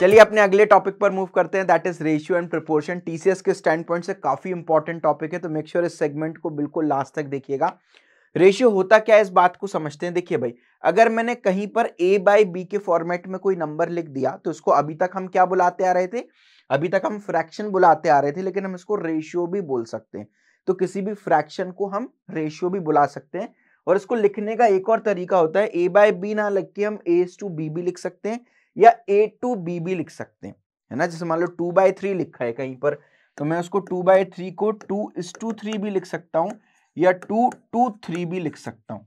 चलिए अपने अगले टॉपिक पर मूव करते हैं that is ratio and proportion TCS के स्टैंड पॉइंट से काफी इंपॉर्टेंट टॉपिक है तो मेक श्योर sure इस सेगमेंट को बिल्कुल लास्ट तक देखिएगा रेशियो होता क्या है इस बात को समझते हैं देखिए भाई अगर मैंने कहीं पर ए बाई बी के फॉर्मेट में कोई नंबर लिख दिया तो उसको अभी तक हम क्या बुलाते आ रहे थे अभी तक हम फ्रैक्शन बुलाते आ रहे थे लेकिन हम इसको रेशियो भी बोल सकते हैं तो किसी भी फ्रैक्शन को हम रेशियो भी बुला सकते हैं और इसको लिखने का एक और तरीका होता है ए बाय बी ना लिख के हम ए टू बी भी लिख सकते हैं या ए टू बी भी लिख सकते हैं है ना जैसे मान लो टू बाई थ्री लिखा है कहीं पर तो मैं उसको टू बाई थ्री को टू इस टू थ्री भी लिख सकता हूं या टू टू थ्री भी लिख सकता हूं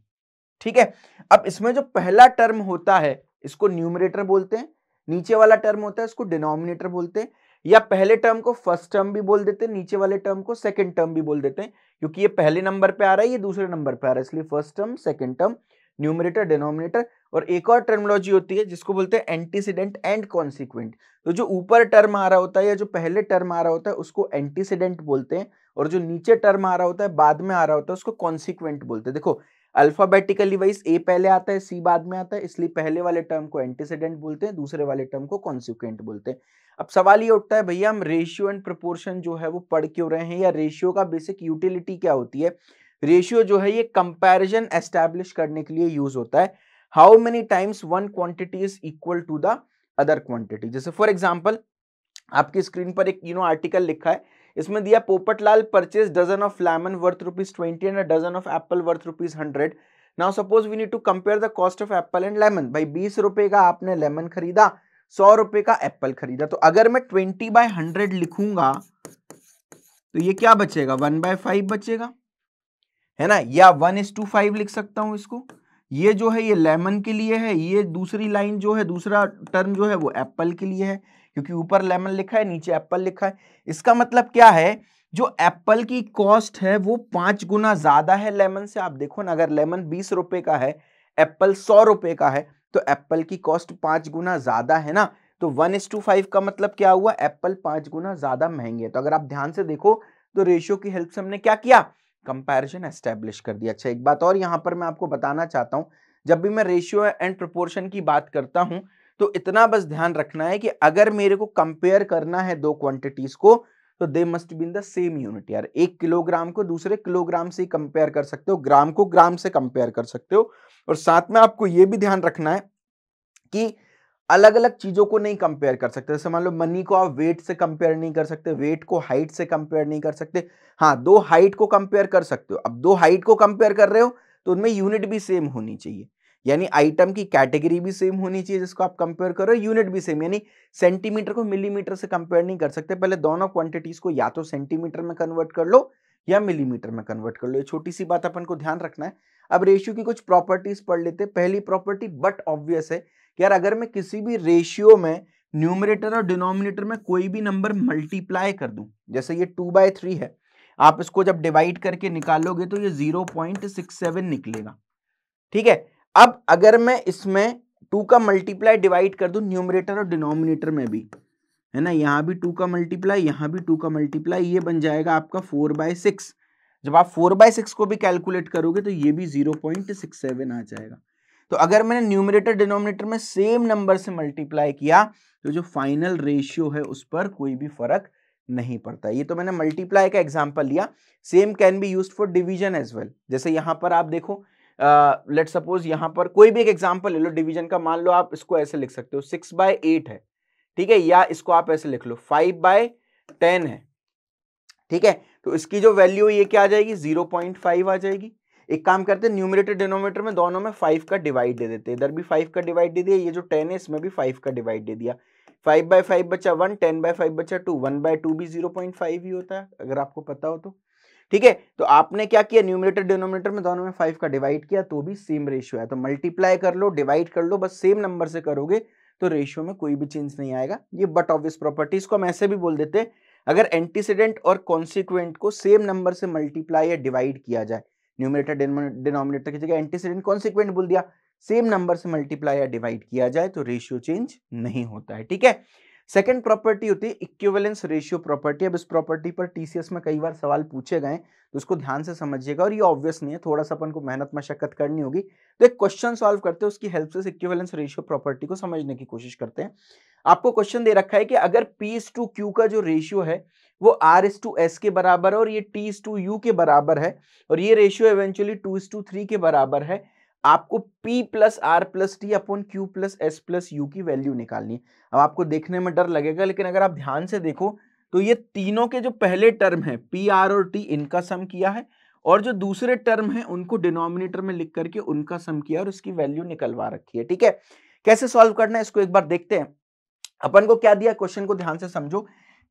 ठीक है अब इसमें जो पहला टर्म होता है इसको न्यूमरेटर बोलते हैं नीचे वाला टर्म होता है इसको डिनोमिनेटर बोलते हैं या पहले टर्म को फर्स्ट टर्म भी बोल देते हैं नीचे वाले टर्म को सेकंड टर्म भी बोल देते हैं क्योंकि ये पहले नंबर पे आ रहा है ये दूसरे नंबर पे आ रहा है इसलिए first term second term numerator denominator और एक और टर्मोलॉजी होती है जिसको बोलते हैं एंटीसीडेंट एंड कॉन्सिक्वेंट तो जो ऊपर टर्म आ रहा होता है या जो पहले टर्म आ रहा होता है उसको एंटीसीडेंट बोलते हैं और जो नीचे टर्म आ रहा होता है बाद में आ रहा होता है उसको कॉन्सिक्वेंट बोलते हैं देखो अल्फाबेटिकली वाइज ए पहले आता है सी बाद में आता है इसलिए पहले वाले टर्म को एंटीसीडेंट बोलते हैं दूसरे वाले टर्म को कॉन्सिक्वेंट बोलते हैं अब सवाल ये उठता है भैया हम रेशियो एंड प्रपोर्शन जो है वो पढ़ क्यों रहे हैं या रेशियो का बेसिक यूटिलिटी क्या होती है रेशियो जो है ये कंपैरिजन एस्टैब्लिश करने के लिए यूज होता है how many times one quantity is equal to the other quantity जैसे फॉर एग्जाम्पल आपकी स्क्रीन पर एक यू नो आर्टिकल लिखा है इसमें दिया Popatlal purchase dozen of lemon worth rupees twenty and dozen of apple worth rupees hundred now suppose we need to compare the cost of apple and lemon भाई बीस रुपए का आपने लेमन खरीदा सौ रुपए का एप्पल खरीदा तो अगर मैं ट्वेंटी बाय हंड्रेड लिखूंगा तो ये क्या बचेगा वन बाय फाइव बचेगा है ना या वन एस टू फाइव लिख सकता हूं इसको ये जो है ये लेमन के लिए है ये दूसरी लाइन जो है दूसरा टर्म जो है वो एप्पल के लिए है क्योंकि ऊपर लेमन लिखा है नीचे एप्पल लिखा है इसका मतलब क्या है जो एप्पल की कॉस्ट है वो पांच गुना ज़्यादा है लेमन से आप देखो ना अगर लेमन बीस रुपए का है एप्पल सौ रुपए का है तो एप्पल की कॉस्ट पांच गुना ज़्यादा है ना तो वन इस टू फाइव का मतलब क्या हुआ एप्पल पांच गुना ज़्यादा महंगे है तो अगर आप ध्यान से देखो तो रेशियो की हेल्प से हमने क्या किया कंपैरिजन एस्टेब्लिश कर दिया अच्छा एक बात और यहाँ पर मैं आपको बताना चाहता हूँ जब भी मैं रेशियो एंड प्रोपोर्शन की बात करता हूँ तो इतना बस ध्यान रखना है कि अगर मेरे को कंपेयर करना है दो क्वांटिटीज को तो they must be in the same unit यार एक किलोग्राम को दूसरे किलोग्राम से कंपेयर कर सकते हो ग्राम को ग्राम से कंपेयर कर सकते हो और साथ में आपको ये भी ध्यान रखना है कि अलग अलग चीज़ों को नहीं कंपेयर कर सकते जैसे मान लो मनी को आप वेट से कंपेयर नहीं कर सकते वेट को हाइट से कंपेयर नहीं कर सकते हाँ दो हाइट को कंपेयर कर सकते हो अब दो हाइट को कंपेयर कर रहे हो तो उनमें यूनिट भी सेम होनी चाहिए यानी आइटम की कैटेगरी भी सेम होनी चाहिए जिसको आप कंपेयर कर रहे हो यूनिट भी सेम यानी सेंटीमीटर को मिलीमीटर से कंपेयर नहीं कर सकते पहले दोनों क्वांटिटीज को या तो सेंटीमीटर में कन्वर्ट कर लो या मिलीमीटर में कन्वर्ट कर लो ये छोटी सी बात अपन को ध्यान रखना है अब रेशियो की कुछ प्रॉपर्टीज पढ़ लेते पहली प्रॉपर्टी बट ऑब्वियस है कि यार अगर मैं किसी भी रेशियो में न्यूमरेटर और डिनोमिनेटर में कोई भी नंबर मल्टीप्लाई कर दूं जैसे ये टू बाय थ्री है आप इसको जब डिवाइड करके निकालोगे तो ये जीरो पॉइंट सिक्स सेवन निकलेगा ठीक है अब अगर मैं इसमें टू का मल्टीप्लाई डिवाइड कर दूं न्यूमरेटर और डिनोमिनेटर में भी है ना यहाँ भी टू का मल्टीप्लाई यहाँ भी टू का मल्टीप्लाई ये बन जाएगा आपका फोर बाय सिक्स जब आप फोर बाय सिक्स को भी कैलकुलेट करोगे तो ये भी जीरो पॉइंट सिक्स सेवन आ जाएगा तो अगर मैंने न्यूमिनेटर डिनोमिनेटर में सेम नंबर से मल्टीप्लाई किया तो जो फाइनल रेशियो है उस पर कोई भी फर्क नहीं पड़ता ये तो मैंने मल्टीप्लाई का एग्जाम्पल लिया same can be use for division as well जैसे यहां पर आप देखो लेट uh, सपोज यहां पर कोई भी एक एग्जाम्पल ले लो डिवीजन का मान लो आप इसको ऐसे लिख सकते हो सिक्स बाय एट है ठीक है या इसको आप ऐसे लिख लो फाइव बाय टेन है ठीक है तो इसकी जो वैल्यू ये क्या आ जाएगी जीरो पॉइंट फाइव आ जाएगी एक काम करते हैं न्यूमिनेटर डिनोमीटर में दोनों में फाइव का डिवाइड दे देते हैं इधर भी फाइव का डिवाइड दे दिया ये जो टेन है इसमें भी फाइव का डिवाइड दे दिया फाइव बाई फाइव बचा वन टेन बाई फाइव बचा टू वन बाय टू भी जीरो पॉइंट फाइव ही होता है अगर आपको पता हो तो ठीक है तो आपने क्या किया न्यूमिनेटर डिनोमिनेटर में दोनों में फाइव का डिवाइड किया तो भी सेम रेशियो है तो मल्टीप्लाई कर लो डिवाइड कर लो बस सेम नंबर से करोगे तो रेशियो में कोई भी चेंज नहीं आएगा ये बट ऑब्वियस प्रॉपर्टीज को हम ऐसे भी बोल देते हैं अगर एंटीसीडेंट और कॉन्सिक्वेंट को सेम नंबर से मल्टीप्लाई या डिवाइड किया जाए न्यूमिनेटर डिनोमिनेटर की जगह एंटीसीडेंट कॉन्सिक्वेंट बोल दिया सेम नंबर से मल्टीप्लाई या डिवाइड किया जाए तो रेशियो चेंज नहीं होता है ठीक है सेकेंड प्रॉपर्टी होती है इक्विवेलेंस रेशियो प्रॉपर्टी अब इस प्रॉपर्टी पर टीसीएस में कई बार सवाल पूछे गए तो उसको ध्यान से समझिएगा और ये ऑब्वियस नहीं है थोड़ा सा अपन को मेहनत मशक्कत करनी होगी तो एक क्वेश्चन सॉल्व करते हैं उसकी हेल्प से इक्विवेलेंस रेशियो प्रॉपर्टी को समझने की कोशिश करते हैं आपको क्वेश्चन दे रखा है कि अगर पी टू क्यू का जो रेशियो है वो आर एस टू एस के बराबर है और ये टी एस टू यू के बराबर है और ये ratio eventually two is to three के बराबर है आपको P plus R plus T upon Q plus S plus U की वैल्यू निकालनी है अब आपको देखने में डर लगेगा लेकिन अगर आप ध्यान से देखो तो ये तीनों के जो पहले टर्म है पी आर और टी इनका सम किया है और जो दूसरे टर्म है उनको डिनोमिनेटर में लिख करके उनका सम किया और उसकी वैल्यू निकलवा रखी है ठीक है कैसे सॉल्व करना है इसको एक बार देखते हैं अपन को क्या दिया क्वेश्चन को ध्यान से समझो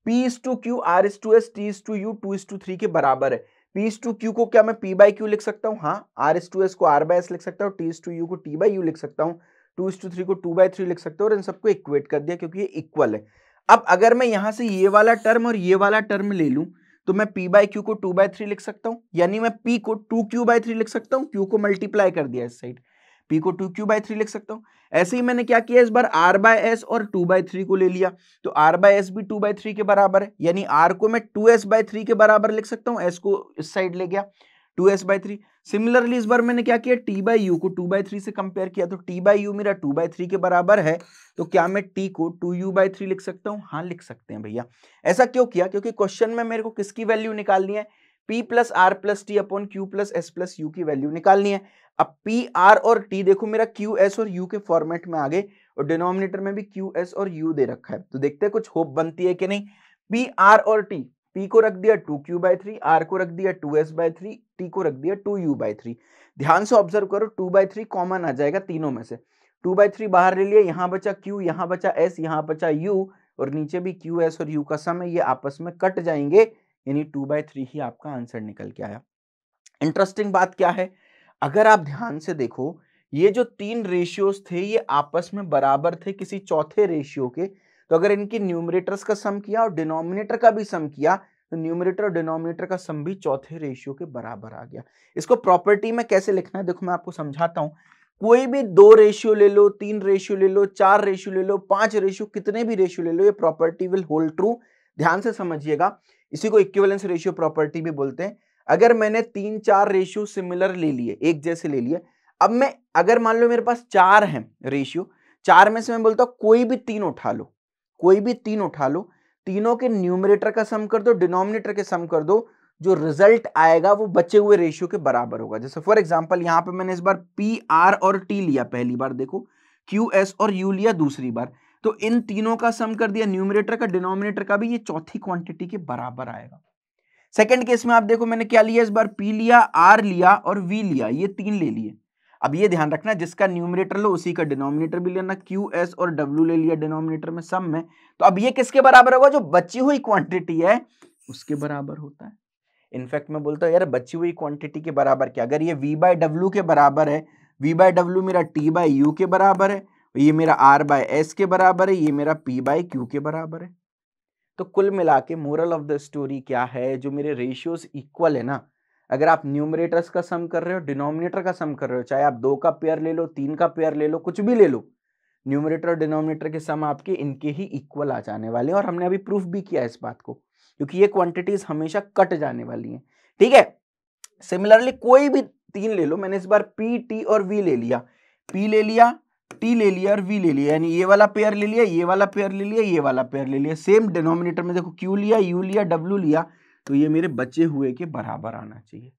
P to Q R is to S T to U two to three के बराबर है पी टू क्यू को क्या मैं पी बाई क्यू लिख सकता हूँ हाँ आर इस टू एस को आर बाई एस लिख सकता हूँ टी टू यू को टी बाई यू लिख सकता हूँ टू टू थ्री को टू बाई थ्री लिख सकता हूँ और इन सबको इक्वेट कर दिया क्योंकि ये इक्वल है अब अगर मैं यहाँ से ये वाला टर्म और ये वाला टर्म ले लूँ तो मैं पी बाई क्यू को टू बाई थ्री लिख सकता हूँ यानी मैं पी को टू क्यू बाई थ्री लिख सकता हूँ क्यू को मल्टीप्लाई कर दिया इस साइड पी को टू क्यू बाई थ्री लिख सकता हूँ ऐसे ही मैंने क्या किया इस बार आर बाय एस और टू बाय थ्री को ले लिया तो आर बाय एस भी टू बाय थ्री के बराबर है यानी आर को मैं टू एस बाय थ्री के बराबर लिख सकता हूँ एस को इस साइड ले गया two S by three similarly इस बार मैंने क्या किया टी बाई यू को टू बाई थ्री से कंपेयर किया तो टी बाई यू मेरा टू बाई थ्री के बराबर है तो क्या मैं टी को टू यू बाई थ्री लिख सकता हूँ हाँ लिख सकते हैं भैया ऐसा क्यों किया क्योंकि क्वेश्चन में मेरे को किसकी वैल्यू निकालनी है P plus R plus T upon Q plus S plus U की वैल्यू निकालनी है अब पी आर और टी देखो मेरा क्यू एस और यू के फॉर्मेट में आ गए और डिनोमिनेटर में भी क्यू एस और यू दे रखा है तो देखते हैं कुछ होप बनती है कि नहीं पी आर और टी पी को रख दिया two Q by three R को रख दिया two S by three T को रख दिया टू यू बाय थ्री ध्यान से ऑब्जर्व करो टू बाय थ्री कॉमन आ जाएगा तीनों में से टू बाय थ्री बाहर ले लिया यहाँ बचा क्यू यहाँ बचा एस यहाँ बचा यू और नीचे भी क्यू एस और यू का सम है ये आपस में कट जाएंगे यानी टू बाई थ्री ही आपका आंसर निकल के आया इंटरेस्टिंग बात क्या है अगर आप ध्यान से देखो ये जो तीन रेशियोज थे ये आपस में बराबर थे किसी चौथे रेशियो के तो अगर इनकी न्यूमरेटर्स का सम किया और डिनोमिनेटर का भी सम किया तो न्यूमरेटर और डिनोमिनेटर का सम भी चौथे रेशियो के बराबर आ गया इसको प्रॉपर्टी में कैसे लिखना है देखो मैं आपको समझाता हूँ कोई भी दो रेशियो ले लो तीन रेशियो ले लो चार रेशियो ले लो पांच रेशियो कितने भी रेशियो ले लो ये प्रॉपर्टी विल होल्ड ट्रू ध्यान से समझिएगा इसी को इक्विवेलेंस रेशियो प्रॉपर्टी भी बोलते हैं अगर मैंने तीन चार रेशियो सिमिलर ले लिए एक जैसे ले लिए अब मैं अगर मान लो मेरे पास चार हैं रेशियो चार में से मैं बोलता हूँ कोई भी तीन उठा लो कोई भी तीन उठा लो तीनों के न्यूमरेटर का सम कर दो डिनोमिनेटर के सम कर दो जो रिजल्ट आएगा वो बचे हुए रेशियो के बराबर होगा जैसे फॉर एग्जाम्पल यहाँ पे मैंने इस बार पी आर और टी लिया पहली बार देखो क्यू एस और यू लिया दूसरी बार तो इन तीनों का सम कर दिया न्यूमिनेटर का डिनोमिनेटर का भी ये चौथी क्वांटिटी के बराबर आएगा सेकंड केस में आप देखो मैंने क्या लिया इस बार पी लिया आर लिया और वी लिया ये तीन ले लिए अब ये ध्यान रखना जिसका न्यूमिनेटर लो उसी का डिनोमिनेटर भी लेना क्यू एस और डब्ल्यू ले लिया डिनोमिनेटर में सम में तो अब ये किसके बराबर होगा जो बची हुई क्वांटिटी है उसके बराबर होता है इनफैक्ट मैं बोलता हूँ यार बची हुई क्वांटिटी के बराबर क्या अगर ये वी बाय डब्ल्यू के बराबर है वी बाय डब्ल्यू मेरा टी बाय यू के बराबर है ये मेरा आर बाय एस के बराबर है ये मेरा पी बाय क्यू के बराबर है तो कुल मिला के मोरल ऑफ द स्टोरी क्या है जो मेरे रेशियोज इक्वल है ना अगर आप न्यूमरेटर्स का सम कर रहे हो डिनोमिनेटर का सम कर रहे हो चाहे आप दो का पेयर ले लो तीन का पेयर ले लो कुछ भी ले लो न्यूमरेटर और डिनोमिनेटर के सम आपके इनके ही इक्वल आ जाने वाले हैं और हमने अभी प्रूफ भी किया इस बात को क्योंकि ये क्वांटिटीज हमेशा कट जाने वाली हैं ठीक है सिमिलरली कोई भी तीन ले लो मैंने इस बार पी टी और वी ले लिया पी ले लिया टी ले लिया और वी ले लिया यानी ये वाला पेयर ले लिया ये वाला पेयर ले लिया ये वाला पेयर ले लिया सेम डिनोमिनेटर में देखो क्यू लिया यू लिया डब्ल्यू लिया तो ये मेरे बचे हुए के बराबर आना चाहिए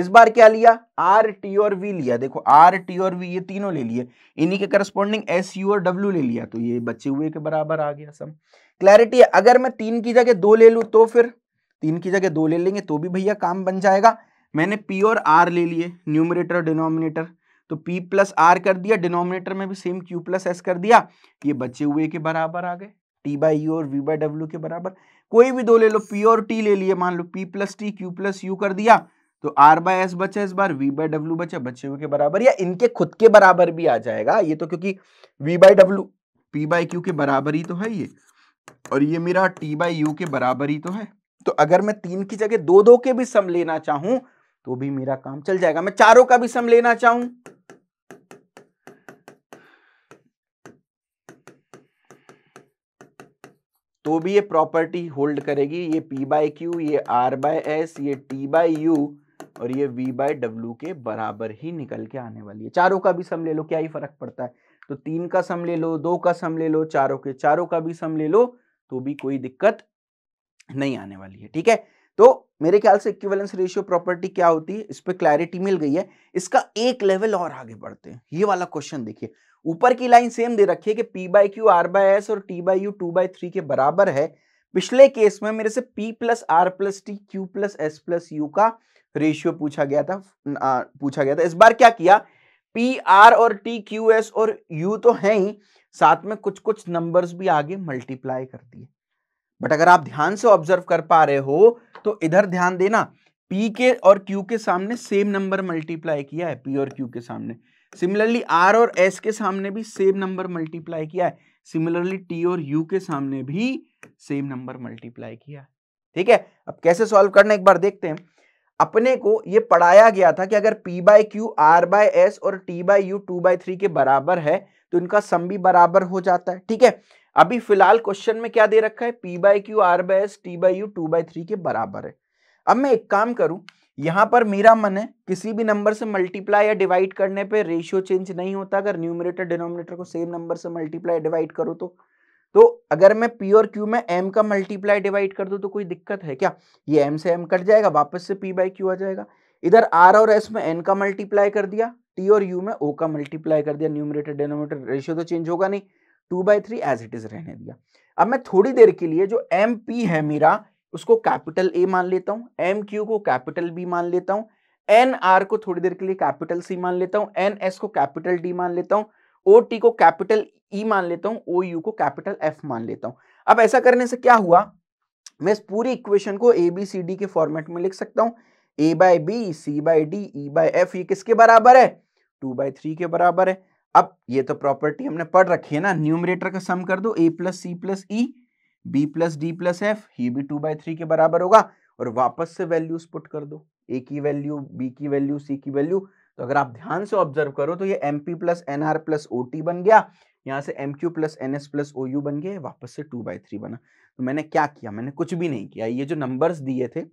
इस बार क्या लिया आर टी और वी लिया देखो आर टी और वी ये तीनों ले लिए इन्हीं के करस्पॉन्डिंग एस यू और डब्ल्यू ले लिया तो ये बचे हुए के बराबर आ गया सब क्लैरिटी है अगर मैं तीन की जगह दो ले लूँ तो फिर तीन की जगह दो ले लेंगे तो भी भैया काम बन जाएगा मैंने पी और आर ले लिए न्यूमरेटर डिनोमिनेटर तो p प्लस आर कर दिया डिनोमिनेटर में भी सेम q प्लस एस कर दिया ये बचे हुए के बराबर आ गए T बाई यू e और V बाई डब्ल्यू के बराबर कोई भी दो ले लो P और T ले लिए मान लो P plus T Q plus U कर दिया तो आर बाय एस बचा इस बार वी बाय डब्ल्यू बचा बचे हुए के बराबर या इनके खुद के बराबर भी आ जाएगा ये तो क्योंकि V by W P by Q के बराबर ही तो है ये और ये मेरा टी बाई यू के बराबर ही तो है तो अगर मैं तीन की जगह दो दो के भी सम लेना चाहूं तो भी मेरा काम चल जाएगा मैं चारों का भी सम लेना चाहूं तो भी ये प्रॉपर्टी होल्ड करेगी ये पी बाय क्यू ये आर बाय एस ये टी बाय यू और ये वी बाय डब्ल्यू के बराबर ही निकल के आने वाली है चारों का भी सम ले लो क्या ही फर्क पड़ता है तो तीन का सम ले लो दो का सम ले लो चारों के चारों का भी सम ले लो तो भी कोई दिक्कत नहीं आने वाली है ठीक है तो मेरे ख्याल से इक्विवेलेंस रेशियो प्रॉपर्टी क्या होती है इस पर क्लैरिटी मिल गई है इसका एक लेवल और आगे बढ़ते हैं ये वाला क्वेश्चन देखिए ऊपर की लाइन सेम दे रखी है कि P by Q R by S और T by U two by three के बराबर है पिछले केस में मेरे से P plus R plus T Q plus S plus U का रेशियो पूछा गया था पूछा गया था इस बार क्या किया पी आर और टी क्यू एस और यू तो है ही साथ में कुछ कुछ नंबर्स भी आगे मल्टीप्लाई कर दिए बट अगर आप ध्यान से ऑब्जर्व कर पा रहे हो तो इधर ध्यान देना पी के और क्यू के सामने सेम नंबर मल्टीप्लाई किया है पी और क्यू के सामने सिमिलरली आर और एस के सामने भी सेम नंबर मल्टीप्लाई किया है सिमिलरली टी और यू के सामने भी सेम नंबर मल्टीप्लाई किया ठीक है अब कैसे सॉल्व करना एक बार देखते हैं अपने को ये पढ़ाया गया था कि अगर p by Q R by S और t by U two by three के बराबर है तो इनका सम भी बराबर हो जाता है ठीक है अभी फिलहाल क्वेश्चन में क्या दे रखा है P by Q R by S T by U two by three के बराबर है अब मैं एक काम करूं यहां पर मेरा मन है किसी भी नंबर से मल्टीप्लाई या डिवाइड करने पे रेशियो चेंज नहीं होता अगर न्यूमिनेटर डिनोमिनेटर को सेम नंबर से मल्टीप्लाई डिवाइड करो तो तो अगर मैं पी और क्यू में एम का मल्टीप्लाई डिवाइड कर दूं तो कोई दिक्कत है क्या ये एम से एम कट जाएगा वापस से पी बाई क्यू आ जाएगा इधर आर और एस में एन का मल्टीप्लाई कर दिया टी और यू में ओ का मल्टीप्लाई कर दिया न्यूमिनेटर डिनोमिनेटर रेशियो तो चेंज होगा नहीं two by three as it is रहने दिया अब मैं थोड़ी देर के लिए जो एम पी है मेरा उसको कैपिटल ए मान लेता हूं एम क्यू को कैपिटल बी मान लेता हूं एन आर को थोड़ी देर के लिए कैपिटल सी मान लेता हूं एन एस को कैपिटल डी मान लेता हूं ओ टी को कैपिटल ई e मान लेता हूं ओ यू को कैपिटल एफ मान लेता हूं अब ऐसा करने से क्या हुआ मैं इस पूरी इक्वेशन को ए बी सी डी के फॉर्मेट में लिख सकता हूं A by B C by D E by F ये किसके बराबर है टू बाई थ्री के बराबर है अब ये तो प्रॉपर्टी हमने पढ़ रखी है ना न्यूमरेटर का सम कर दो A plus C plus E B plus D plus F ये भी टू बाई थ्री के बराबर होगा और वापस से वैल्यूज पुट कर दो ए की वैल्यू बी की वैल्यू सी की वैल्यू तो अगर आप ध्यान से ऑब्जर्व करो तो ये M P plus N R plus O T बन गया यहाँ से M Q plus N S plus O U बन गया वापस से टू बाई थ्री बना तो मैंने क्या किया मैंने कुछ भी नहीं किया ये जो नंबर्स दिए थे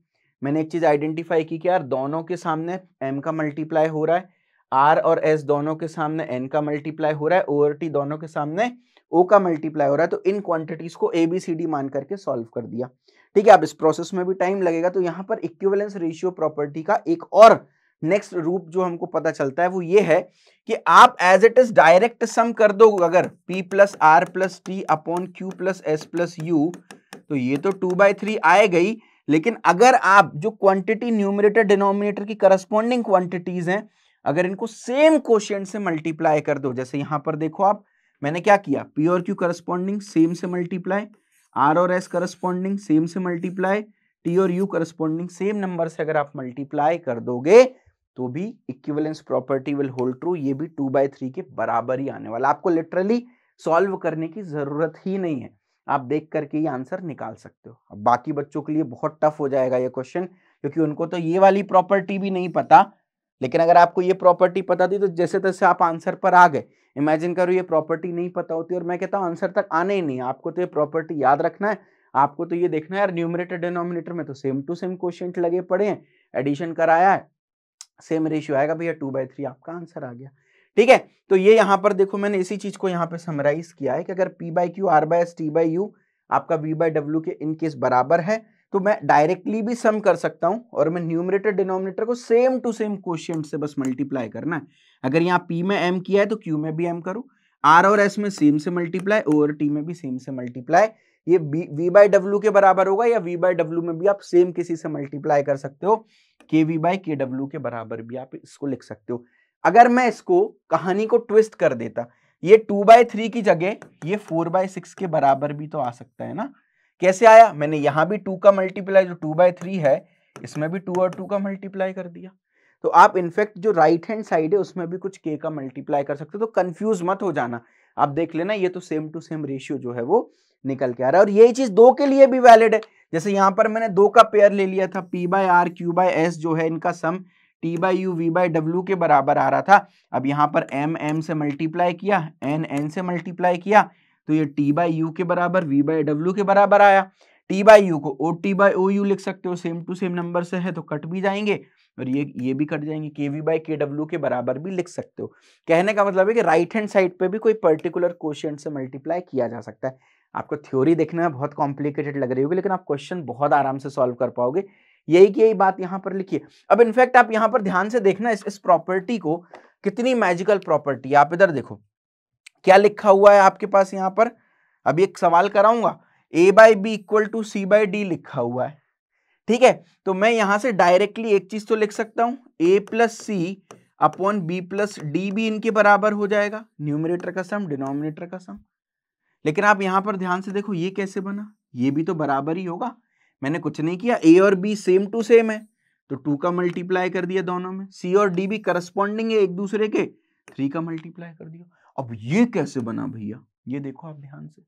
मैंने एक चीज़ आइडेंटिफाई की कि यार दोनों के सामने एम का मल्टीप्लाई हो रहा है आर और एस दोनों के सामने एन का मल्टीप्लाई हो रहा है ओ और टी दोनों के सामने ओ का मल्टीप्लाई हो रहा है तो इन क्वांटिटीज को ए बी सी डी मान करके सॉल्व कर दिया ठीक है अब इस प्रोसेस में भी टाइम लगेगा तो यहाँ पर इक्विवेलेंस रेशियो प्रॉपर्टी का एक और नेक्स्ट रूप जो हमको पता चलता है वो ये है कि आप as it is direct sum कर दो अगर P plus R plus T upon Q plus S plus U तो ये तो टू बाई थ्री आए गई लेकिन अगर आप जो क्वांटिटी न्यूमिनेटर डिनोमिनेटर की करस्पॉन्डिंग क्वांटिटीज हैं अगर इनको सेम क्वेश्चन से मल्टीप्लाई कर दो जैसे यहाँ पर देखो आप मैंने क्या किया पी और क्यू करस्पॉन्डिंग सेम से मल्टीप्लाई आर और एस करस्पॉन्डिंग सेम से मल्टीप्लाई टी और यू करस्पॉन्डिंग सेम नंबर से अगर आप मल्टीप्लाई कर दोगे तो भी equivalence property will hold true ये भी टू बाई थ्री के बराबर ही आने वाला आपको लिटरली सॉल्व करने की ज़रूरत ही नहीं है आप देख करके ये आंसर निकाल सकते हो अब बाकी बच्चों के लिए बहुत टफ हो जाएगा ये क्वेश्चन क्योंकि उनको तो ये वाली प्रॉपर्टी भी नहीं पता लेकिन अगर आपको ये प्रॉपर्टी पता थी तो जैसे तैसे आप आंसर पर आ गए इमेजिन करो ये प्रॉपर्टी नहीं पता होती और मैं कहता हूँ आंसर तक आने ही नहीं आपको तो ये प्रॉपर्टी याद रखना है आपको तो ये देखना है यार न्यूमरेटर डिनोमिनेटर में तो सेम टू सेम क्वेश्चन लगे पड़े हैं एडिशन कराया है सेम रेशियो आएगा भैया टू बाई थ्री आपका आंसर आ गया ठीक है तो ये यहाँ पर देखो मैंने इसी चीज़ को यहाँ पे समराइज किया है कि अगर P by Q R by S T by U आपका वी बाई डब्ल्यू के इनकेस बराबर है तो मैं डायरेक्टली भी सम कर सकता हूँ और मैं न्यूमरेटर डिनोमिनेटर को सेम टू सेम क्वेश्चन से बस मल्टीप्लाई करना है अगर यहाँ पी में एम किया है तो क्यू में भी एम करूँ आर और एस में सेम से मल्टीप्लाई ओ और टी में भी सेम से मल्टीप्लाई ये बी वी बाई डब्ल्यू के बराबर होगा या वी बाई डब्ल्यू में भी आप सेम किसी से मल्टीप्लाई कर सकते हो के वी बाई के डब्ल्यू के बराबर भी आप इसको लिख सकते हो अगर मैं इसको कहानी को ट्विस्ट कर देता ये टू बाय थ्री की जगह ये फोर बाय सिक्स के बराबर भी तो आ सकता है ना कैसे आया मैंने यहाँ भी टू का मल्टीप्लाई जो टू बाय थ्री है इसमें भी टू और टू का मल्टीप्लाई कर दिया तो आप इनफेक्ट जो राइट हैंड साइड है उसमें भी कुछ के का मल्टीप्लाई कर सकते हो तो कंफ्यूज मत हो जाना आप देख लेना ये तो सेम टू सेम रेशियो जो है वो निकल के आ रहा है और यही चीज दो के लिए भी वैलिड है जैसे यहाँ पर मैंने दो का पेयर ले लिया था P by R Q by S जो है इनका sum T by U V by W के बराबर आ रहा था अब यहाँ पर एम एम से मल्टीप्लाई किया एन एन से मल्टीप्लाई किया तो ये टी बाई यू के बराबर वी बाई डब्ल्यू के बराबर आया टी बाई यू को O T by O U लिख सकते हो सेम टू सेम नंबर से है तो कट भी जाएंगे और ये ये भी कट जाएंगे के वी बाई के डब्ल्यू के बराबर भी लिख सकते हो कहने का मतलब है कि राइट हैंड साइड पे भी कोई पर्टिकुलर क्वेश्चन से मल्टीप्लाई किया जा सकता है आपको थ्योरी देखने में बहुत कॉम्प्लिकेटेड लग रही होगी लेकिन आप क्वेश्चन बहुत आराम से सॉल्व कर पाओगे यही की यही बात यहाँ पर लिखिए अब इनफैक्ट आप यहाँ पर ध्यान से देखना इस, इस प्रॉपर्टी को कितनी मैजिकल प्रॉपर्टी आप इधर देखो क्या लिखा हुआ है आपके पास यहां पर अभी एक सवाल कराऊंगा A by B equal to C by D लिखा हुआ है ठीक है तो मैं यहां से डायरेक्टली एक चीज तो लिख सकता हूं A plus C upon B plus D भी इनके बराबर हो जाएगा न्यूमिनेटर का सम डिनोमिनेटर का सम लेकिन आप यहां पर ध्यान से देखो ये कैसे बना ये भी तो बराबर ही होगा मैंने कुछ नहीं किया ए और बी सेम टू सेम है तो टू का मल्टीप्लाई कर दिया दोनों में सी और डी भी करस्पॉन्डिंग है एक दूसरे के थ्री का मल्टीप्लाई कर दिया अब ये कैसे बना भैया ये देखो आप ध्यान से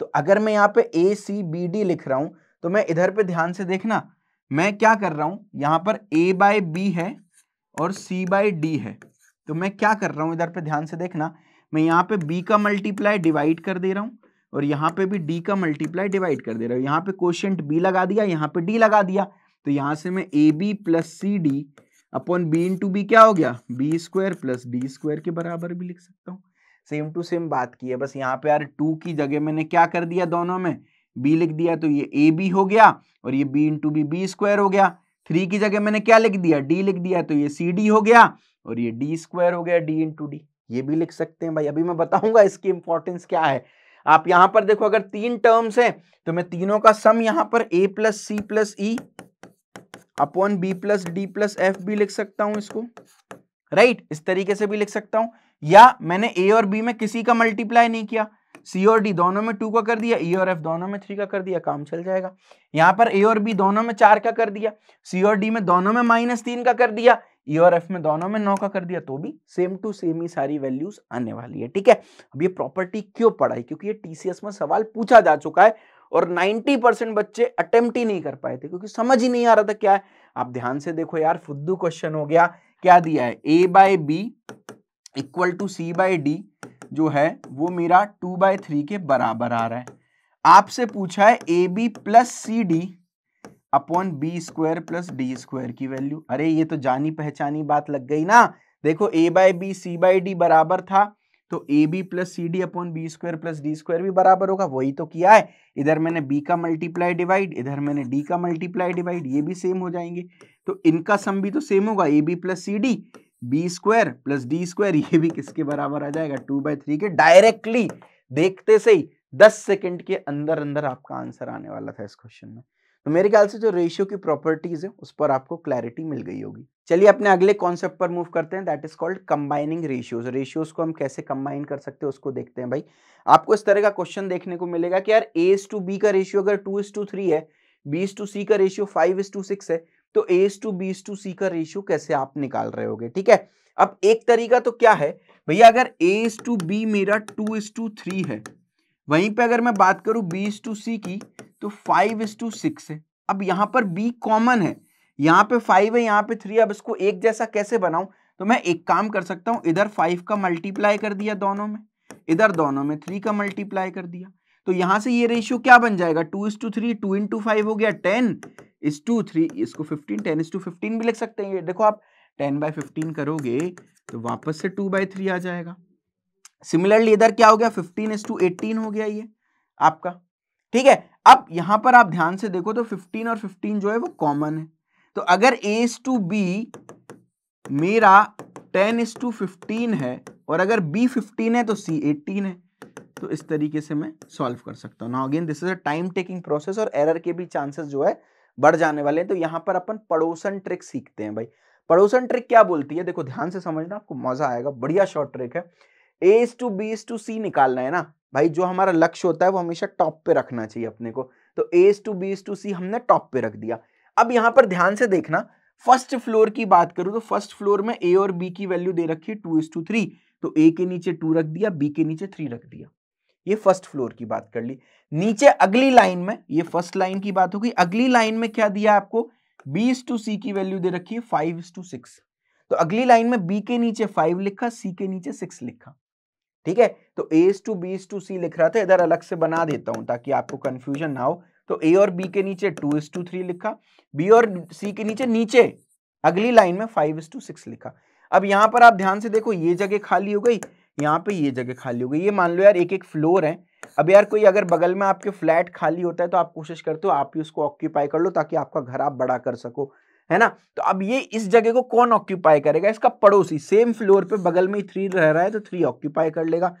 तो अगर मैं यहाँ पे ए सी बी डी लिख रहा हूं तो मैं इधर पे ध्यान से देखना मैं क्या कर रहा हूं यहां पर ए बाय बी है और सी बाय डी है तो मैं क्या कर रहा हूं इधर पे ध्यान से देखना मैं यहाँ पे बी का मल्टीप्लाई डिवाइड कर दे रहा हूं और यहाँ पे भी डी का मल्टीप्लाई डिवाइड कर दे रहा हूं यहाँ पे क्वेश्चन बी लगा दिया यहाँ पे डी लगा दिया तो यहां से मैं A B plus C D upon B into B क्या हो गया B square plus D square के बराबर भी लिख सकता हूँ सेम टू सेम बात की है बस यहाँ पे यार टू की जगह मैंने क्या कर दिया दोनों में बी लिख दिया तो ये ए बी हो गया और ये B into B B square हो गया थ्री की जगह मैंने क्या लिख दिया डी लिख दिया तो ये सी डी हो गया और ये डी स्क्वायर हो गया डी इंटू डी ये भी लिख सकते हैं भाई अभी मैं बताऊंगा इसकी इंपॉर्टेंस क्या है आप यहां पर देखो अगर तीन टर्म्स है तो मैं तीनों का सम यहां पर A plus C plus E upon B plus D plus F भी लिख सकता हूं इसको राइट right? इस तरीके से भी लिख सकता हूं या मैंने ए और बी में किसी का मल्टीप्लाई नहीं किया सी और डी दोनों में टू का कर दिया ई e और एफ दोनों में थ्री का कर दिया काम चल जाएगा यहाँ पर ए और बी दोनों में चार का कर दिया सी और डी में दोनों में माइनस तीन का कर दिया ई e और एफ में दोनों में नौ का कर दिया तो भी सेम टू सेम ही सारी वैल्यूज आने वाली है ठीक है अब ये प्रॉपर्टी क्यों पढ़ाई क्योंकि ये टीसीएस में सवाल पूछा जा चुका है और 90 परसेंट बच्चे अटेम्प्ट ही नहीं कर पाए थे क्योंकि समझ ही नहीं आ रहा था क्या है आप ध्यान से देखो यार फुद्दू क्वेश्चन हो गया क्या दिया है A by B equal to C by D जो है वो मेरा टू बाई थ्री के बराबर आ रहा है आपसे पूछा है A B plus C D upon B square plus D square की वैल्यू अरे ये तो जानी पहचानी बात लग गई ना देखो A by B C by D बराबर था तो A B plus C D upon B square plus D square भी बराबर होगा वही तो किया है इधर मैंने बी का मल्टीप्लाई डिवाइड इधर मैंने डी का मल्टीप्लाई डिवाइड ये भी सेम हो जाएंगे तो इनका सम भी तो सेम होगा A B plus C D B square plus D square ये भी किसके बराबर आ जाएगा टू बाई थ्री के डायरेक्टली देखते से ही दस सेकेंड के अंदर अंदर आपका आंसर आने वाला था इस क्वेश्चन में तो मेरे ख्याल से जो रेशियो की प्रॉपर्टीज है उस पर आपको क्लैरिटी मिल गई होगी चलिए अपने अगले कॉन्सेप्ट पर मूव करते हैं that is called combining ratios ratios को हम कैसे कंबाइन कर सकते हैं उसको देखते हैं भाई आपको इस तरह का क्वेश्चन देखने को मिलेगा कि यार ए टू बी का रेशियो अगर टू इज टू थ्री है बी टू सी का ratio five is to six है तो is to B's to C का रेशियो कैसे आप निकाल रहे होगे ठीक है अब एक तरीका तो क्या है भैया अगर ए टू बी मेरा टू इस टू थ्री है वहीं पे अगर मैं बात करूं बी टू सी की तो फाइव इस टू सिक्स है अब यहां पर बी कॉमन है यहां पे फाइव है यहां पे थ्री अब इसको एक जैसा कैसे बनाऊं तो मैं एक काम कर सकता हूं इधर फाइव का मल्टीप्लाई कर दिया दोनों में इधर दोनों में थ्री का मल्टीप्लाई कर दिया तो यहां से ये रेशियो क्या बन जाएगा two is to three two into five हो गया टेन इस टू थ्री इसको fifteen ten is to fifteen भी लिख सकते हैं ये देखो आप टेन बाय फिफ्टीन करोगे तो वापस से टू बाई थ्री आ जाएगा सिमिलरली इधर क्या हो गया फिफ्टीन इस टू एटीन हो गया ये आपका ठीक है अब यहां पर आप ध्यान से देखो तो फिफ्टीन और फिफ्टीन जो है वो कॉमन है तो अगर ए इस टू बी मेरा टेन इस टू फिफ्टीन है और अगर बी फिफ्टीन है तो सी एटीन है तो इस तरीके से मैं सॉल्व कर सकता हूँ now again this is a time taking process और एरर के भी चांसेस जो है बढ़ जाने वाले हैं तो यहाँ पर अपन पड़ोसन ट्रिक सीखते हैं भाई पड़ोसन ट्रिक क्या बोलती है देखो ध्यान से समझना आपको मजा आएगा बढ़िया शॉर्ट ट्रिक है A is to B is to C निकालना है ना भाई जो हमारा लक्ष्य होता है वो हमेशा टॉप पे रखना चाहिए अपने को तो A is to B is to C हमने टॉप पे रख दिया अब यहाँ पर ध्यान से देखना फर्स्ट फ्लोर की बात करूँ तो फर्स्ट फ्लोर में ए और बी की वैल्यू दे रखी है टू एस टू थ्री तो ए के नीचे टू रख दिया बी के नीचे थ्री रख दिया ये फर्स्ट फ्लोर की बात कर ली नीचे अगली लाइन में ये फर्स्ट लाइन की बात होगी अगली लाइन में क्या दिया आपको बी टू सी की वैल्यू दे रखी है फाइव टू सिक्स तो अगली लाइन में बी के नीचे फाइव लिखा सी के नीचे सिक्स लिखा ठीक है तो A to B to C लिख रहा था इधर अलग से बना देता हूं ताकि आपको कंफ्यूजन ना हो तो ए और बी के नीचे टू इस टू थ्री लिखा बी और सी के नीचे नीचे अगली लाइन में फाइव इस टू सिक्स लिखा अब यहां पर आप ध्यान से देखो ये जगह खाली हो गई यहाँ पे ये जगह खाली हो गई ये मान लो यार एक एक फ्लोर है अब यार कोई अगर बगल में आपके फ्लैट खाली होता है तो आप कोशिश करते हो आप ही उसको ऑक्यूपाई कर लो ताकि आपका घर आप बड़ा कर सको है ना तो अब ये इस जगह को कौन ऑक्यूपाई करेगा इसका पड़ोसी सेम फ्लोर पे बगल में थ्री रह रहा है तो थ्री ऑक्यूपाई कर लेगा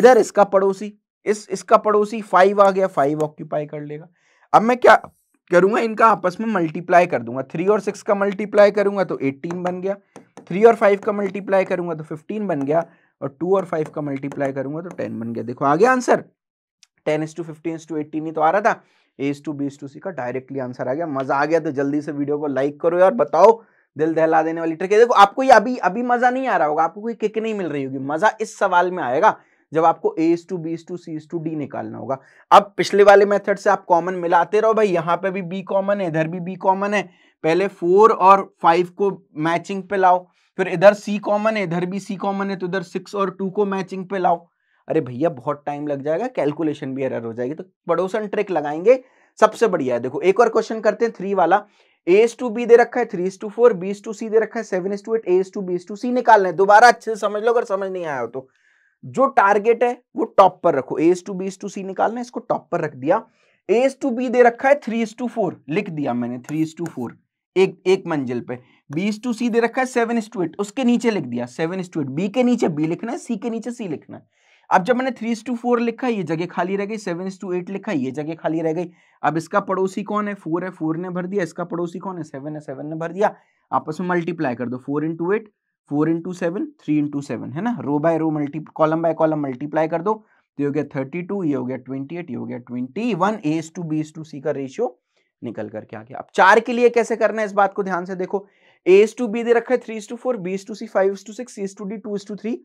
इधर इसका पड़ोसी इस इसका पड़ोसी फाइव आ गया फाइव ऑक्यूपाई कर लेगा अब मैं क्या करूंगा इनका आपस में मल्टीप्लाई कर दूंगा थ्री और सिक्स का मल्टीप्लाई करूंगा तो एट्टीन बन गया थ्री और फाइव का मल्टीप्लाई करूंगा तो फिफ्टीन बन गया और टू और फाइव का मल्टीप्लाई करूंगा तो टेन बन गया देखो आ गया answer ten is to fifteen is to eighteen ही तो आ रहा था is to B's to C का डायरेक्टली आंसर आ गया मजा आ गया तो जल्दी से वीडियो को लाइक करो यार बताओ दिल दहला देने वाली ट्रिक है देखो आपको ये अभी अभी मजा नहीं आ रहा होगा आपको कोई किक नहीं मिल रही होगी मजा इस सवाल में आएगा जब आपको A is to B is to C to D निकालना होगा अब पिछले वाले मेथड से आप कॉमन मिलाते रहो भाई यहाँ पे भी बी कॉमन है इधर भी बी कॉमन है पहले फोर और फाइव को मैचिंग पे लाओ फिर इधर सी कॉमन है इधर भी सी कॉमन है तो इधर सिक्स और टू को मैचिंग पे लाओ अरे भैया बहुत टाइम लग जाएगा कैलकुलेशन भी एरर हो जाएगी तो पड़ोसन ट्रिक लगाएंगे सबसे बढ़िया है देखो एक और क्वेश्चन करते हैं थ्री वाला ए एस टू बी दे रखा है three is to four B's to C दे रखा है seven is to eight A is to B is to C निकालना है दोबारा अच्छे से समझ लो अगर समझ नहीं आया हो तो जो टारगेट है वो टॉप पर रखो A is to B is to C निकालना है इसको टॉप पर रख दिया ए एस टू बी दे रखा है थ्री एस टू फोर लिख दिया मैंने थ्री एस टू फोर एक एक मंजिल पे बी इस टू सी दे रखा है सेवन इस टू एट उसके नीचे लिख दिया सेवन इस टू एट बी के नीचे बी लिखना है सी के नीचे सी लिखना है अब जब मैंने थ्री टू फोर लिखा ये जगह खाली रह गई सेवन इस टू एट लिखा ये जगह खाली रह गई अब इसका पड़ोसी कौन है फोर है फोर ने भर दिया इसका पड़ोसी कौन है सेवन है सेवन ने भर दिया आपस में मल्टीप्लाई कर दो four into eight four into seven three into seven है ना row by row multi column by column multiply कर दो तो ये हो गया थर्टी टू ये हो गया ट्वेंटी एट ये हो गया twenty one is to B is to C का रेशियो निकल करके आ गया अब चार के लिए कैसे करना है इस बात को ध्यान से देखो ए टू बी दे रखा है three to four B to C five to six C to D two to three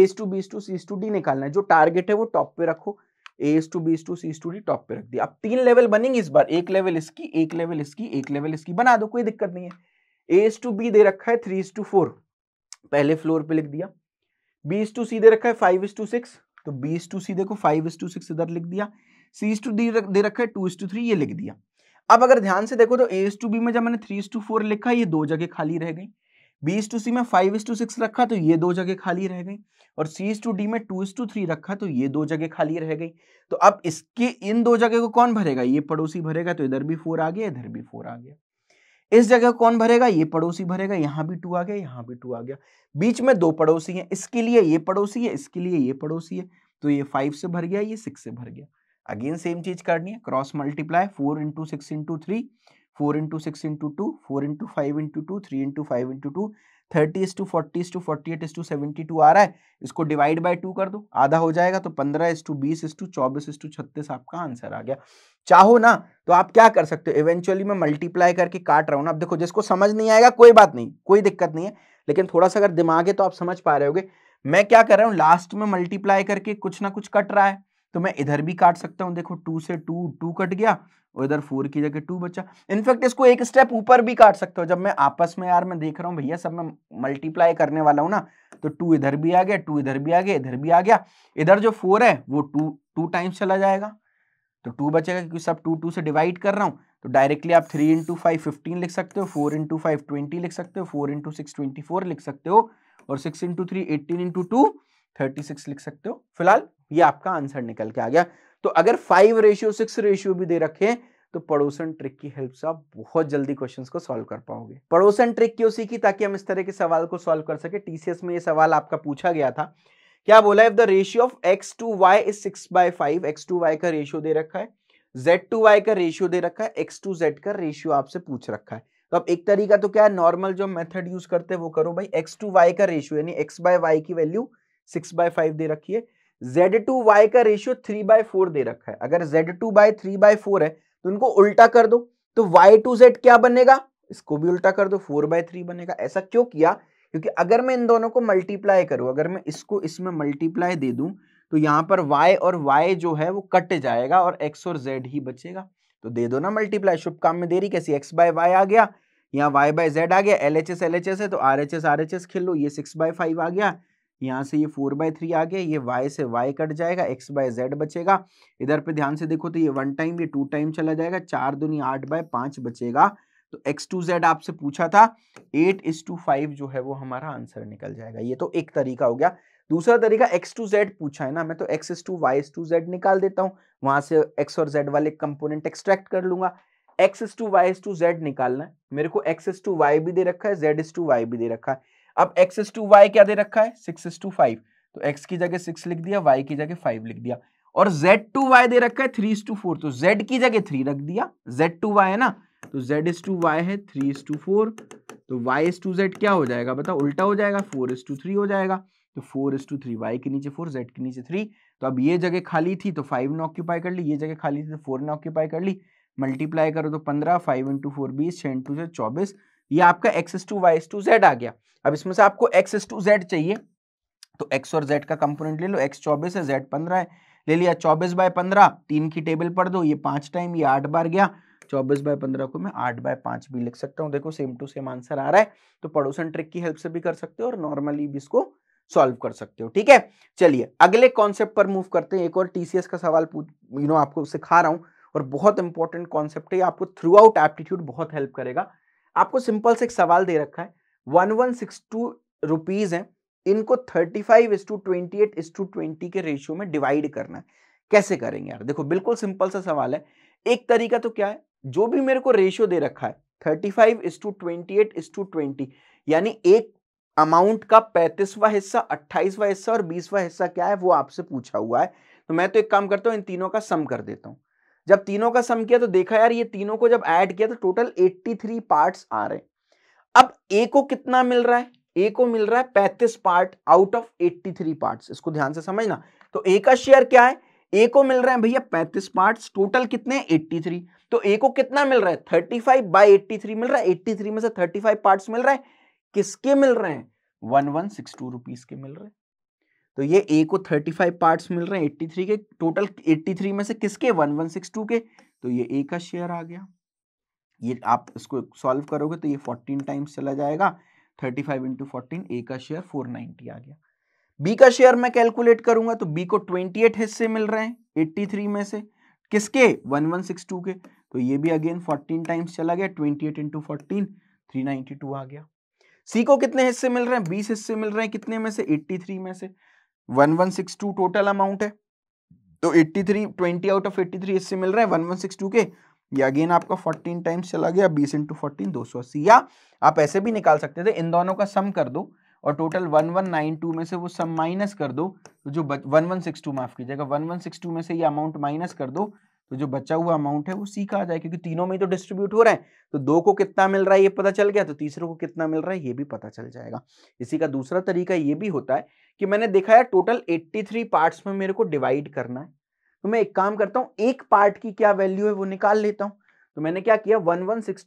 A to B to C to D निकालना है जो टारगेट है वो टॉप पे रखो A to B to C to D top पे रख दिया अब तीन लेवल बनेंगे इस बार एक लेवल इसकी एक लेवल इसकी एक लेवल इसकी बना दो कोई दिक्कत नहीं है ए टू बी दे रखा है थ्री टू फोर पहले फ्लोर पे लिख दिया बी टू सी दे रखा है फाइव टू सिक्स तो बी टू सी देखो फाइव टू सिक्स इधर लिख दिया सी टू डी दे रखा है टू टू थ्री ये लिख दिया अब अगर ध्यान से देखो तो ए एस टू बी में जब मैंने थ्री टू फोर लिखा ये दो जगह खाली रह गई बी टू सी में फाइव टू सिक्स रखा तो ये दो जगह खाली रह गई और सी टू डी में टू टू थ्री रखा तो ये दो जगह खाली रह गई तो अब इसके इन दो जगह को कौन भरेगा ये पड़ोसी भरेगा तो इधर भी फोर आ गया इधर भी फोर आ गया इस जगह कौन भरेगा ये पड़ोसी भरेगा यहाँ भी टू आ गया यहाँ भी टू आ गया बीच में दो पड़ोसी हैं इसके लिए ये पड़ोसी है इसके लिए ये पड़ोसी है तो ये फाइव से भर गया ये सिक्स से भर गया अगेन सेम चीज करनी है cross multiply four into six into three four into six into two four into five into two three into five into two thirty is to forty is to forty eight is to seventy two आ रहा है इसको divide by two कर दो आधा हो जाएगा तो पंद्रह इस टू बीस इस टू चौबीस इस टू छत्तीस आपका आंसर आ गया चाहो ना तो आप क्या कर सकते हो इवेंचुअली मैं मल्टीप्लाई करके काट रहा हूँ ना अब देखो जिसको समझ नहीं आएगा कोई बात नहीं कोई दिक्कत नहीं है लेकिन थोड़ा सा अगर दिमाग है तो आप समझ पा रहे होगे मैं क्या कर रहा हूँ लास्ट में मल्टीप्लाई करके कुछ ना कुछ कट रहा है तो मैं इधर भी काट सकता हूँ देखो टू से टू टू कट गया और इधर फोर की जगह टू बचा इनफैक्ट इसको एक स्टेप ऊपर भी काट सकता हूं जब मैं आपस में यार मैं देख रहा हूँ भैया सब मैं मल्टीप्लाई करने वाला हूँ ना तो टू इधर भी आ गया टू इधर भी आ गया इधर भी आ गया इधर जो फोर है वो टू टू टाइम्स चला जाएगा तो टू बचेगा क्योंकि सब टू टू से डिवाइड कर रहा हूँ तो डायरेक्टली आप थ्री इंटू फाइव फिफ्टीन लिख सकते हो फोर इंटू फाइव ट्वेंटी लिख सकते हो four into six twenty four लिख सकते हो और six into three eighteen into two thirty six लिख सकते हो फिलहाल ये आपका आंसर निकल के आ गया तो अगर फाइव रेशियो सिक्स रेशियो भी दे रखे तो पड़ोसन ट्रिक की हेल्प से आप बहुत जल्दी क्वेश्चंस को सॉल्व कर पाओगे पड़ोसन ट्रिक क्यों सीखी ताकि हम इस तरह के सवाल को सॉल्व कर सके टीसीएस में ये सवाल आपका पूछा गया था क्या बोला if the ratio of X to Y is six by five X to Y का रेशियो दे रखा है जेड टू वाई का रेशियो दे रखा है एक्स टू जेड का रेशियो आपसे पूछ रखा है तो अब एक तरीका तो क्या है नॉर्मल जो मेथड यूज करते हैं वो करो भाई एक्स टू वाई का रेशियो यानी एक्स बाय वाई की वैल्यू सिक्स बाय फाइव दे रखी है जेड टू वाई का रेशियो थ्री बाय फोर दे रखा है अगर Z to by three by four है तो उनको उल्टा कर दो तो वाई टू जेड क्या बनेगा इसको भी उल्टा कर दो फोर बाय थ्री बनेगा ऐसा क्यों किया क्योंकि अगर मैं इन दोनों को मल्टीप्लाई करूँ अगर मैं इसको इसमें मल्टीप्लाई दे दूँ तो यहाँ पर y और y जो है वो कट जाएगा और x और z ही बचेगा तो दे दो ना मल्टीप्लाई शुभ काम में देरी कैसी x बाय वाई आ गया यहाँ y बाय जेड आ गया L H S L H S है तो R H S R H S खेल लो ये सिक्स बाय फाइव आ गया यहाँ से ये फोर बाय थ्री आ गया ये वाई से वाई कट जाएगा एक्स बाय जेड बचेगा इधर पे ध्यान से देखो तो ये वन टाइम ये टू टाइम चला जाएगा चार दुनिया आठ बाय पांच बचेगा तो एक्स टू जेड आपसे पूछा था एट इज टू फाइव जो है वो हमारा आंसर निकल जाएगा ये तो एक तरीका हो गया दूसरा तरीका एक्स टू जेड पूछा है ना मैं तो X is to Y is to Z निकाल देता हूँ वहां से एक्स और जेड वाले कंपोनेंट एक्सट्रैक्ट कर लूंगा X is to Y is to Z निकालना है मेरे को एक्स इज टू वाई भी दे रखा है जेड इज टू वाई भी दे रखा है अब एक्स एस टू वाई क्या दे रखा है सिक्स एस टू फाइव तो एक्स की जगह सिक्स लिख दिया वाई की जगह फाइव लिख दिया और जेड टू वाई दे रखा है थ्री टू फोर तो जेड की जगह थ्री रख दिया जेड टू वाई है ना तो जेड एस टू वाई है थ्री इज टू फोर तो वाई एस टू जेड क्या हो जाएगा बताओ उल्टा हो जाएगा फोर एस टू थ्री हो जाएगा तो four is to three Y के नीचे फोर जेड के नीचे थ्री तो अब ये जगह खाली थी तो फाइव ने ऑक्यूपाई कर ली ये जगह खाली थी तो फोर ने ऑक्यूपाई कर ली मल्टीप्लाई करो तो पंद्रह फाइव इंटू फोर बीस छः इंटू से चौबीस ये आपका X is to Y is to Z आ गया अब इसमें से आपको एक्स एस टू जेड चाहिए तो एक्स और जेड का कंपोनेंट ले लो एक्स चौबीस है जेड पंद्रह है ले लिया चौबीस बाय पंद्रह तीन की टेबल पढ़ दो ये पांच टाइम ये आठ बार गया चौबीस बाय पंद्रह को मैं आठ बाय पांच भी लिख सकता हूँ देखो सेम टू सेम आंसर आ रहा है तो पड़ोसन ट्रिक की हेल्प से भी कर सकते हो और नॉर्मली भी इसको सॉल्व कर सकते हो ठीक है चलिए अगले कॉन्सेप्ट पर मूव करते हैं एक और टीसीएस का सवाल यू नो आपको सिखा रहा हूँ और बहुत इंपॉर्टेंट कॉन्सेप्ट है आपको थ्रू आउट एप्टीट्यूड बहुत हेल्प करेगा आपको सिंपल से एक सवाल दे रखा है one one six two rupees है इनको thirty five is to twenty eight is to twenty के रेशियो में डिवाइड करना है कैसे करेंगे यार देखो बिल्कुल सिंपल सा सवाल है एक तरीका तो क्या है जो भी मेरे को रेशियो दे रखा है thirty five is to twenty eight is to twenty यानी एक अमाउंट का पैंतीसवा हिस्सा अट्ठाईसवा हिस्सा और बीसवा हिस्सा क्या है वो आपसे पूछा हुआ है तो मैं तो एक काम करता हूँ इन तीनों का सम कर देता हूँ जब तीनों का सम किया तो देखा यार ये तीनों को जब ऐड किया तो टोटल 83 पार्ट्स आ रहे अब ए को कितना मिल रहा है ए को मिल रहा है 35 पार्ट आउट ऑफ 83 पार्ट इसको ध्यान से समझना तो ए का शेयर क्या है ए को मिल रहा है भैया पैंतीस पार्ट टोटल कितने एट्टी थ्री तो ए को कितना मिल रहा है thirty five by eighty three मिल रहा है एट्टी थ्री में से थर्टी फाइव पार्ट मिल रहा है किसके मिल रहे हैं one one six two rupees के मिल रहे हैं तो ये ए को थर्टी फाइव पार्ट्स मिल रहे हैं एट्टी थ्री के टोटल एट्टी थ्री में से किसके वन वन सिक्स टू के तो ये ए का शेयर आ गया ये आप इसको सॉल्व करोगे तो ये फोर्टीन टाइम्स चला जाएगा thirty five into fourteen A का शेयर फोर नाइन्टी आ गया बी का शेयर मैं कैलकुलेट करूंगा तो बी को ट्वेंटी एट हिस्से मिल रहे हैं एट्टी थ्री में से किसके वन वन सिक्स टू के तो ये भी अगेन फोर्टीन टाइम्स चला गया twenty eight into fourteen three ninety two आ गया सी को कितने हिस्से मिल रहे हैं बीस हिस्से मिल रहे हैं कितने में से एट्टी थ्री में से one one six two total amount है तो eighty three twenty out of eighty three इससे मिल रहा है वन वन सिक्स टू के ये अगेन आपका फोर्टीन टाइम्स चला गया बीस इंटू फोर्टीन दो सौ अस्सी या आप ऐसे भी निकाल सकते थे इन दोनों का सम कर दो और total one one nine two में से वो सम माइनस कर दो तो जो वन वन सिक्स टू माफ कीजिएगा वन वन सिक्स टू में से ये अमाउंट माइनस कर दो तो जो बचा हुआ अमाउंट है वो सी का आ जाए क्योंकि तीनों में ही तो डिस्ट्रीब्यूट हो रहा है तो दो को कितना मिल रहा है ये पता चल गया तो तीसरे को कितना मिल रहा है ये भी पता चल जाएगा इसी का दूसरा तरीका ये भी होता है कि मैंने देखा है टोटल 83 पार्ट्स में मेरे को डिवाइड करना है तो मैं एक काम करता हूँ एक पार्ट की क्या वैल्यू है वो निकाल लेता हूँ तो मैंने क्या किया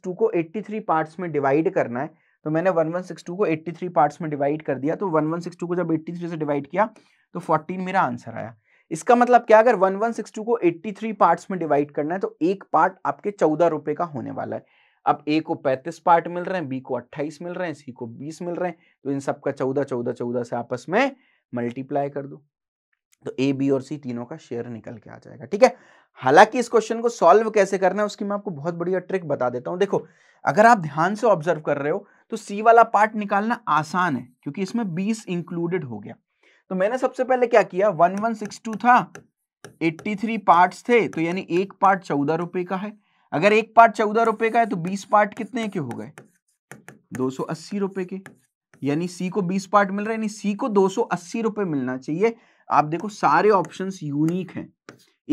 टू को थ्री पार्ट्स में डिवाइड करना है तो मैंने टू को थ्री पार्ट्स में डिवाइड कर दिया तो टू को जब थ्री से डिवाइड किया तो फोर्टीन मेरा आंसर आया इसका मतलब क्या अगर 1162 को 83 पार्ट्स में डिवाइड करना है तो एक पार्ट आपके चौदह रुपए का होने वाला है अब ए को 35 पार्ट मिल रहे हैं बी को 28 मिल रहे हैं सी को 20 मिल रहे हैं तो इन सब का 14 14 14 से आपस में मल्टीप्लाई कर दो तो ए बी और सी तीनों का शेयर निकल के आ जाएगा ठीक है हालांकि इस क्वेश्चन को सॉल्व कैसे करना है उसकी मैं आपको बहुत बढ़िया ट्रिक बता देता हूं देखो अगर आप ध्यान से ऑब्जर्व कर रहे हो तो सी वाला पार्ट निकालना आसान है क्योंकि इसमें बीस इंक्लूडेड हो गया तो मैंने सबसे पहले क्या किया वन वन सिक्स टू था एट्टी थ्री पार्ट थे तो यानी एक पार्ट चौदह रुपए का है अगर एक पार्ट चौदह रुपए का है तो बीस पार्ट कितने के हो गए दो सौ अस्सी रुपए के यानी सी को बीस पार्ट मिल रहा है सी को दो सौ अस्सी रुपए मिलना चाहिए आप देखो सारे ऑप्शन यूनिक हैं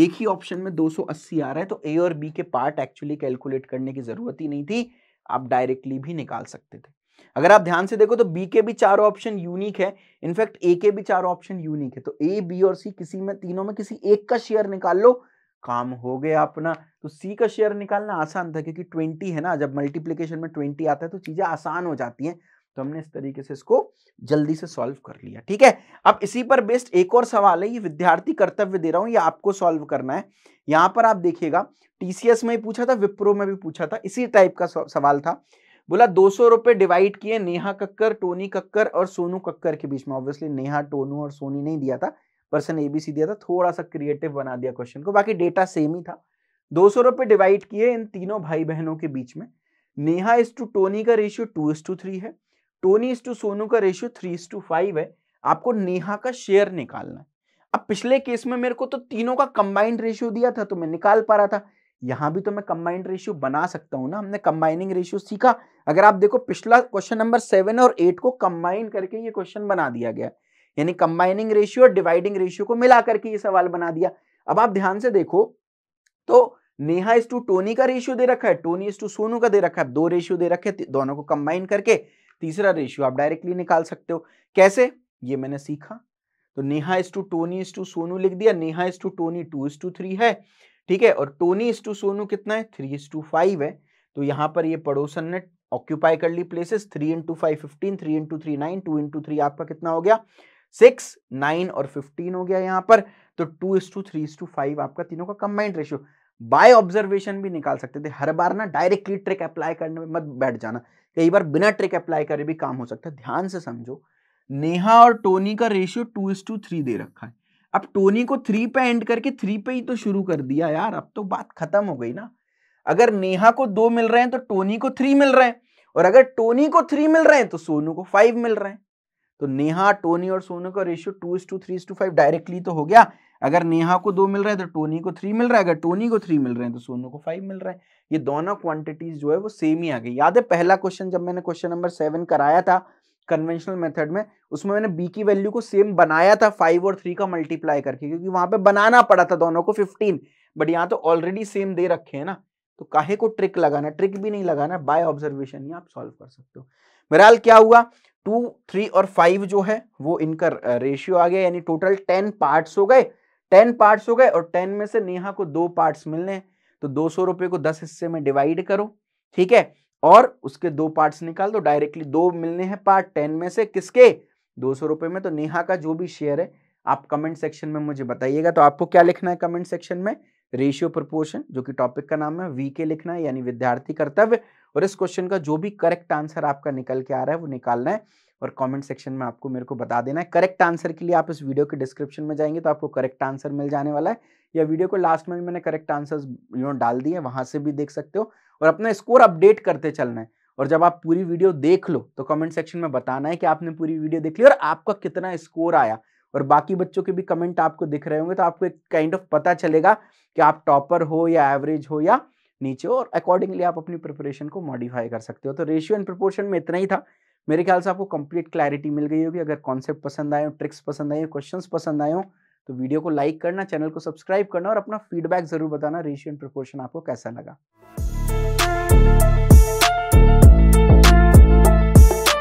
एक ही ऑप्शन में 280 आ रहा है तो ए और बी के पार्ट एक्चुअली कैलकुलेट करने की जरूरत ही नहीं थी आप डायरेक्टली भी निकाल सकते थे अगर आप ध्यान से देखो तो बी के भी चारों ऑप्शन यूनिक है इनफैक्ट ए के भी चारों ऑप्शन यूनिक है तो ए बी और सी किसी में तीनों में किसी एक का शेयर निकाल लो काम हो गया अपना तो सी का शेयर निकालना आसान था क्योंकि ट्वेंटी है ना जब मल्टीप्लीकेशन में ट्वेंटी आता है तो चीज़ें आसान हो जाती है तो हमने इस तरीके से इसको जल्दी से सॉल्व कर लिया ठीक है अब इसी पर बेस्ड एक और सवाल है ये विद्यार्थी कर्तव्य दे रहा हूं ये आपको सॉल्व करना है यहां पर आप देखिएगा टीसीएस में पूछा था विप्रो में भी पूछा था इसी टाइप का सवाल था बोला दो सौ रुपये डिवाइड किए नेहा कक्कर टोनी कक्कर और सोनू कक्कर के बीच में ऑब्वियसली नेहा टोनू और सोनी नहीं दिया था पर्सन एबीसी दिया था थोड़ा सा क्रिएटिव बना दिया क्वेश्चन को बाकी डेटा सेम ही था दो सौ रुपये डिवाइड किए इन तीनों भाई बहनों के बीच में नेहा इस टू टोनी का ratio two is to three है टोनी इस टू सोनू का ratio three is to five है आपको नेहा का शेयर निकालना है अब पिछले केस में मेरे को तो तीनों का कंबाइंड रेशियो दिया था तो मैं निकाल पा रहा था यहां भी तो मैं कंबाइंड रेशियो बना सकता हूँ ना हमने कंबाइनिंग रेशियो सीखा अगर आप देखो पिछला क्वेश्चन नंबर सेवन और एट को कंबाइन करके ये क्वेश्चन बना दिया गया यानी कंबाइनिंग रेशियो और डिवाइडिंग रेशियो को मिला करके ये सवाल बना दिया अब आप ध्यान से देखो तो नेहा इस टू टोनी का रेशियो दे रखा है टोनी इस टू सोनू का दे रखा है दो रेशियो दे रखे दोनों को कंबाइन करके तीसरा रेशियो आप डायरेक्टली निकाल सकते हो कैसे ये मैंने सीखा तो Neha is to Tony is to Sonu लिख दिया Neha is to Tony two is to three है ठीक है और टोनी इस टू सोनू कितना है थ्री इस टू फाइव है तो यहाँ पर ये पड़ोसन ने ऑक्यूपाई कर ली places three into five fifteen three into three nine two into three आपका कितना हो गया सिक्स नाइन और फिफ्टीन हो गया यहाँ पर तो two is to three is to five आपका तीनों का कंबाइंड रेशियो बाय ऑब्जर्वेशन भी निकाल सकते थे हर बार ना डायरेक्टली ट्रिक अप्लाई करने में मत बैठ जाना कई बार बिना ट्रिक अप्लाई करे भी काम हो सकता है ध्यान से समझो नेहा और टोनी का ratio two is to three दे रखा है अब टोनी को थ्री पे एंड करके थ्री पे ही तो शुरू कर दिया यार अब तो बात खत्म हो गई ना अगर नेहा को दो मिल रहे हैं तो टोनी को थ्री मिल रहे हैं और अगर टोनी को थ्री मिल रहे हैं तो सोनू को फाइव मिल रहे हैं तो नेहा टोनी और सोनू का ratio two is to three is to five directly तो हो गया अगर नेहा को दो मिल रहा है तो टोनी को थ्री मिल रहा है अगर टोनी को थ्री मिल रहे हैं तो सोनू को फाइव मिल रहा है ये दोनों क्वांटिटीज जो है वो सेम ही आ गई याद है पहला क्वेश्चन जब मैंने क्वेश्चन नंबर सेवन कराया था कन्वेंशनल मेथड में उसमें मैंने बी की वैल्यू को सेम बनाया था फाइव और थ्री का मल्टीप्लाई करके क्योंकि वहां पे बनाना पड़ा था दोनों को फिफ्टीन बट यहाँ तो ऑलरेडी सेम दे रखे हैं ना तो काहे को ट्रिक लगाना ट्रिक भी नहीं लगाना बाय ऑब्जर्वेशन ही आप सॉल्व कर सकते हो बहरहाल क्या हुआ टू थ्री और फाइव जो है वो इनका रेशियो आ गया यानी टोटल टेन पार्ट्स हो गए टेन पार्ट्स हो गए और टेन में से नेहा को दो पार्ट्स मिलने हैं तो दो सौ रुपये को दस हिस्से में डिवाइड करो ठीक है और उसके दो पार्ट्स निकाल दो डायरेक्टली दो मिलने हैं पार्ट टेन में से किसके दो सौ रुपए में तो नेहा का जो भी शेयर है आप कमेंट सेक्शन में मुझे बताइएगा तो आपको क्या लिखना है कमेंट सेक्शन में रेशियो प्रपोर्शन जो कि टॉपिक का नाम है वी के लिखना है यानी विद्यार्थी कर्तव्य और इस क्वेश्चन का जो भी करेक्ट आंसर आपका निकल के आ रहा है वो निकालना है और कमेंट सेक्शन में आपको मेरे को बता देना है करेक्ट आंसर के लिए आप इस वीडियो के डिस्क्रिप्शन में जाएंगे तो आपको करेक्ट आंसर मिल जाने वाला है या वीडियो को लास्ट में मैंने करेक्ट आंसर्स यू नो डाल दिए वहाँ से भी देख सकते हो और अपना स्कोर अपडेट करते चलना है और जब आप पूरी वीडियो देख लो तो कमेंट सेक्शन में बताना है कि आपने पूरी वीडियो देख ली और आपका कितना स्कोर आया और बाकी बच्चों के भी कमेंट आपको दिख रहे होंगे तो आपको एक काइंड ऑफ पता चलेगा कि आप टॉपर हो या एवरेज हो या नीचे हो और अकॉर्डिंगली आप अपनी प्रिपरेशन को मॉडिफाई कर सकते हो तो रेशियो एंड प्रपोर्शन में इतना ही था मेरे ख्याल से आपको कंप्लीट क्लैरिटी मिल गई होगी अगर कॉन्सेप्ट पसंद आए हो ट्रिक्स पसंद आए हो क्वेश्चंस पसंद आए हो तो वीडियो को लाइक करना चैनल को सब्सक्राइब करना और अपना फीडबैक जरूर बताना रेशियो एंड प्रपोर्शन आपको कैसा लगा